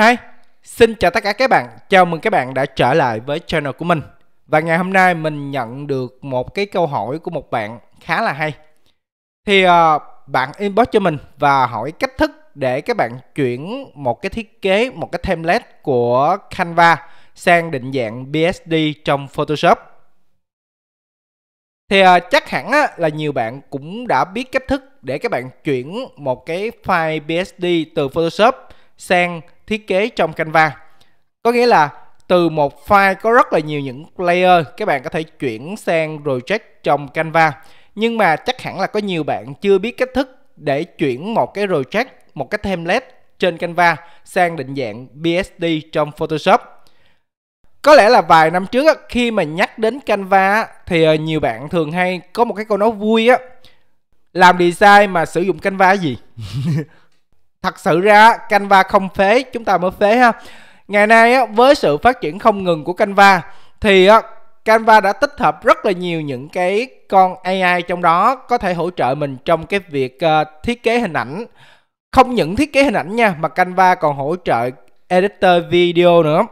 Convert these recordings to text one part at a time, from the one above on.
Hi, xin chào tất cả các bạn. Chào mừng các bạn đã trở lại với channel của mình. Và ngày hôm nay mình nhận được một cái câu hỏi của một bạn khá là hay. Thì uh, bạn inbox cho mình và hỏi cách thức để các bạn chuyển một cái thiết kế, một cái template của Canva sang định dạng BSD trong Photoshop. Thì uh, chắc hẳn á, là nhiều bạn cũng đã biết cách thức để các bạn chuyển một cái file BSD từ Photoshop sang thiết kế trong Canva. Có nghĩa là từ một file có rất là nhiều những layer các bạn có thể chuyển sang project trong Canva. Nhưng mà chắc hẳn là có nhiều bạn chưa biết cách thức để chuyển một cái project, một cái template trên Canva sang định dạng BSD trong Photoshop. Có lẽ là vài năm trước khi mà nhắc đến Canva thì ờ, nhiều bạn thường hay có một cái câu nói vui á làm design mà sử dụng Canva gì thật sự ra Canva không phế chúng ta mới phế ha ngày nay với sự phát triển không ngừng của Canva thì Canva đã tích hợp rất là nhiều những cái con AI trong đó có thể hỗ trợ mình trong cái việc ờ, thiết kế hình ảnh không những thiết kế hình ảnh nha mà Canva còn hỗ trợ editor video nữa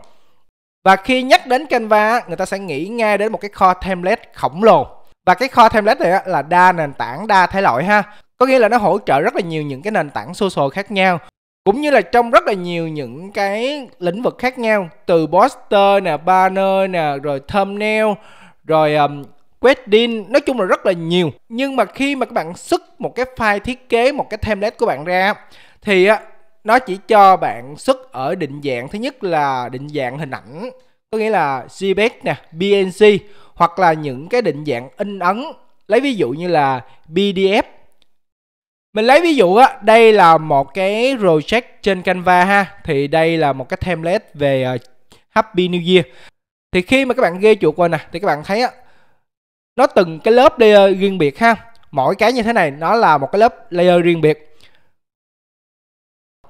và khi nhắc đến Canva người ta sẽ nghĩ ngay đến một cái kho template khổng lồ và cái kho template này là đa nền tảng đa thể loại ha có nghĩa là nó hỗ trợ rất là nhiều những cái nền tảng social khác nhau cũng như là trong rất là nhiều những cái lĩnh vực khác nhau từ poster nè banner nè rồi thumbnail rồi um, wedding nói chung là rất là nhiều nhưng mà khi mà các bạn xuất một cái file thiết kế một cái template của bạn ra thì á nó chỉ cho bạn xuất ở định dạng thứ nhất là định dạng hình ảnh có nghĩa là JPEG nè, bnc hoặc là những cái định dạng in ấn lấy ví dụ như là PDF mình lấy ví dụ á, đây là một cái project trên Canva ha. Thì đây là một cái template về ờ, Happy New Year. Thì khi mà các bạn ghê chuột qua nè thì các bạn thấy á nó từng cái lớp layer riêng biệt ha. Mỗi cái như thế này nó là một cái lớp layer riêng biệt.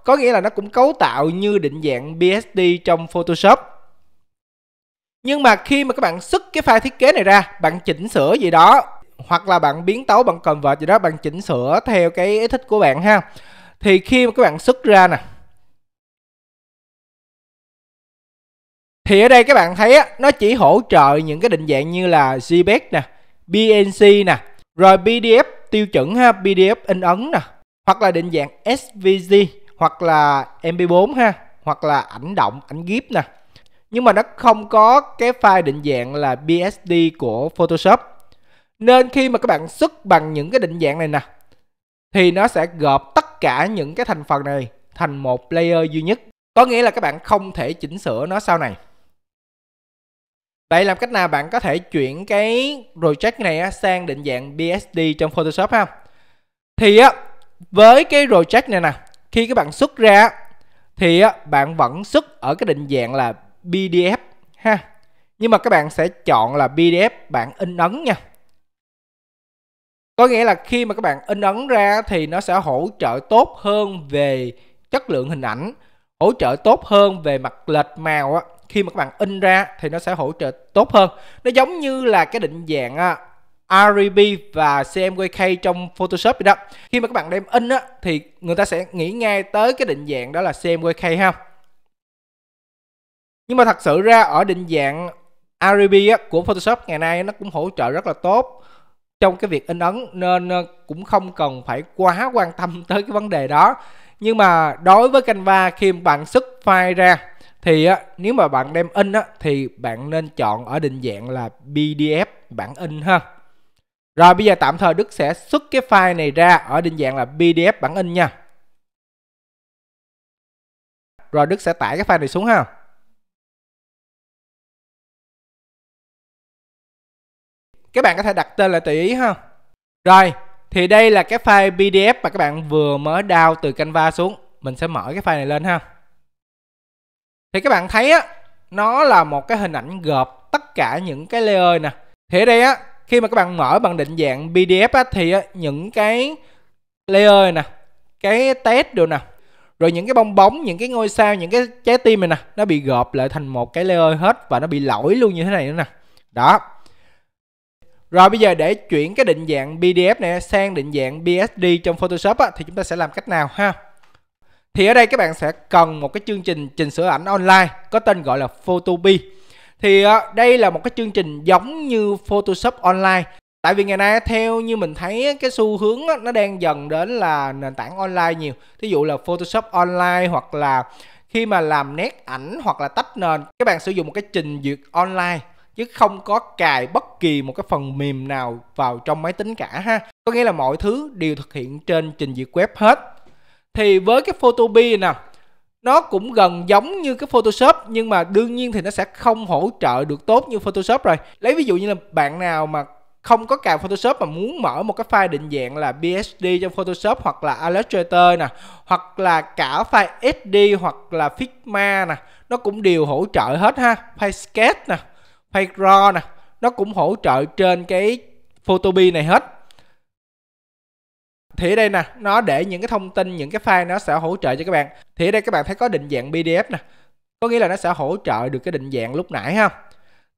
Có nghĩa là nó cũng cấu tạo như định dạng BSD trong Photoshop. Nhưng mà khi mà các bạn xuất cái file thiết kế này ra, bạn chỉnh sửa gì đó hoặc là bạn biến tấu bạn convert gì đó bạn chỉnh sửa theo cái ý thích của bạn ha thì khi mà các bạn xuất ra nè thì ở đây các bạn thấy á, nó chỉ hỗ trợ những cái định dạng như là JPEG nè BNC nè rồi PDF tiêu chuẩn ha PDF in ấn nè hoặc là định dạng SVG hoặc là MP4 ha hoặc là ảnh động ảnh gif nè nhưng mà nó không có cái file định dạng là PSD của Photoshop nên khi mà các bạn xuất bằng những cái định dạng này nè thì nó sẽ gộp tất cả những cái thành phần này thành một layer duy nhất có nghĩa là các bạn không thể chỉnh sửa nó sau này Vậy làm cách nào bạn có thể chuyển cái project này sang định dạng BSD trong Photoshop ha? Thì với cái project này nè, khi các bạn xuất ra thì bạn vẫn xuất ở cái định dạng là PDF ha. Nhưng mà các bạn sẽ chọn là PDF bản in ấn nha có nghĩa là khi mà các bạn in ấn ra thì nó sẽ hỗ trợ tốt hơn về chất lượng hình ảnh hỗ trợ tốt hơn về mặt lệch màu á khi mà các bạn in ra thì nó sẽ hỗ trợ tốt hơn nó giống như là cái định dạng à, RGB và CMYK trong Photoshop vậy đó khi mà các bạn đem in á thì người ta sẽ nghĩ ngay tới cái định dạng đó là CMYK ha nhưng mà thật sự ra ở định dạng RGB á, của Photoshop ngày nay nó cũng hỗ trợ rất là tốt trong cái việc in ấn nên ờ, cũng không cần phải quá quan tâm tới cái vấn đề đó nhưng mà đối với Canva khi bạn xuất file ra thì á ờ, nếu mà bạn đem in á thì bạn nên chọn ở định dạng là PDF bản in ha rồi bây giờ tạm thời Đức sẽ xuất cái file này ra ở định dạng là PDF bản in nha rồi Đức sẽ tải cái file này xuống ha các bạn có thể đặt tên là tùy ý ha rồi thì đây là cái file pdf mà các bạn vừa mới down từ canva xuống mình sẽ mở cái file này lên ha thì các bạn thấy á nó là một cái hình ảnh gộp tất cả những cái layer nè thì ở đây á khi mà các bạn mở bằng định dạng pdf á thì á, những cái layer nè cái test đồ nè rồi những cái bong bóng những cái ngôi sao những cái trái tim này nè nó bị gộp lại thành một cái layer hết và nó bị lỗi luôn như thế này nữa nè đó rồi bây giờ để chuyển cái định dạng PDF này sang định dạng BSD trong Photoshop á, thì chúng ta sẽ làm cách nào ha? Thì ở đây các bạn sẽ cần một cái chương trình chỉnh sửa ảnh online có tên gọi là Photobee. Thì ờ, đây là một cái chương trình giống như Photoshop online. Tại vì ngày nay theo như mình thấy cái xu hướng nó đang dần đến là nền tảng online nhiều. Ví dụ là Photoshop online hoặc là khi mà làm nét ảnh hoặc là tách nền các bạn sử dụng một cái trình duyệt online chứ không có cài bất kỳ một cái phần mềm nào vào trong máy tính cả ha có nghĩa là mọi thứ đều thực hiện trên trình duyệt web hết thì với cái Photobee nè nó cũng gần giống như cái Photoshop nhưng mà đương nhiên thì nó sẽ không hỗ trợ được tốt như Photoshop rồi lấy ví dụ như là bạn nào mà không có cài Photoshop mà muốn mở một cái file định dạng là BSD trong Photoshop hoặc là Illustrator nè hoặc là cả file SD hoặc là Figma nè nó cũng đều hỗ trợ hết ha file sketch nè Payro nè nó cũng hỗ trợ trên cái Photobi này hết thì ở đây nè nó để những cái thông tin những cái file nó sẽ hỗ trợ cho các bạn thì ở đây các bạn thấy có định dạng PDF nè có nghĩa là nó sẽ hỗ trợ được cái định dạng lúc nãy ha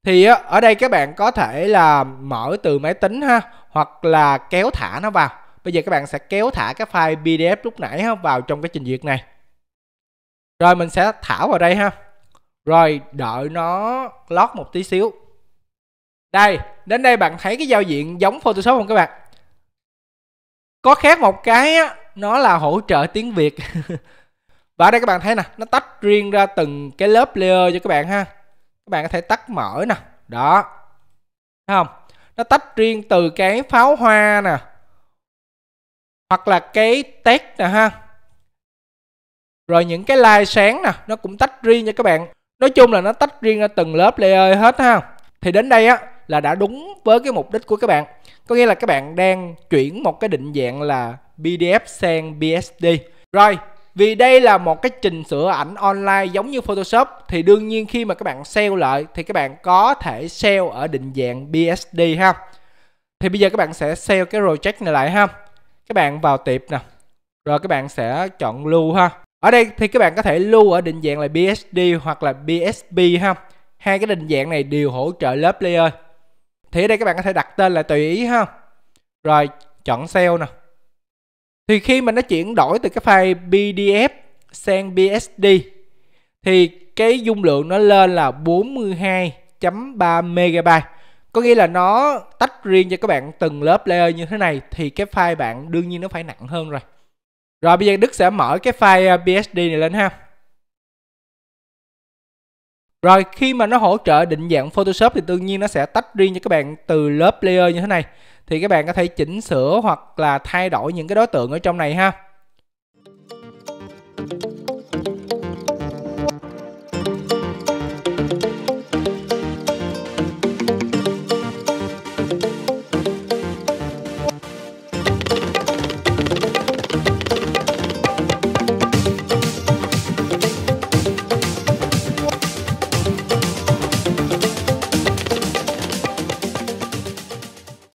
thì ở đây các bạn có thể là mở từ máy tính ha hoặc là kéo thả nó vào bây giờ các bạn sẽ kéo thả cái file PDF lúc nãy ha vào trong cái trình duyệt này rồi mình sẽ thả vào đây ha rồi đợi nó lót một tí xíu đây đến đây bạn thấy cái giao diện giống photoshop không các bạn có khác một cái á, nó là hỗ trợ tiếng việt và ở đây các bạn thấy nè nó tách riêng ra từng cái lớp layer cho các bạn ha các bạn có thể tắt mở nè đó thấy không nó tách riêng từ cái pháo hoa nè hoặc là cái test nè ha rồi những cái like sáng nè nó cũng tách riêng nha các bạn nói chung là nó tách riêng ra từng lớp layer hết ha thì đến đây á là đã đúng với cái mục đích của các bạn có nghĩa là các bạn đang chuyển một cái định dạng là PDF sang PSD rồi vì đây là một cái trình sửa ảnh online giống như Photoshop thì đương nhiên khi mà các bạn sale lại thì các bạn có thể sale ở định dạng BSD ha. Thì bây giờ các bạn sẽ sale cái project này lại ha. Các bạn vào tiệp nè. Rồi các bạn sẽ chọn lưu ha ở đây thì các bạn có thể lưu ở định dạng là BSD hoặc là BSB ha hai cái định dạng này đều hỗ trợ lớp layer thì ở đây các bạn có thể đặt tên là tùy ý ha rồi chọn cell nè thì khi mà nó chuyển đổi từ cái file PDF sang BSD thì cái dung lượng nó lên là 42.3 MB có nghĩa là nó tách riêng cho các bạn từng lớp layer như thế này thì cái file bạn đương nhiên nó phải nặng hơn rồi rồi bây giờ Đức sẽ mở cái file BSD ờ, này lên ha. Rồi khi mà nó hỗ trợ định dạng Photoshop thì đương nhiên nó sẽ tách riêng cho các bạn từ lớp layer như thế này. Thì các bạn có thể chỉnh sửa hoặc là thay đổi những cái đối tượng ở trong này ha.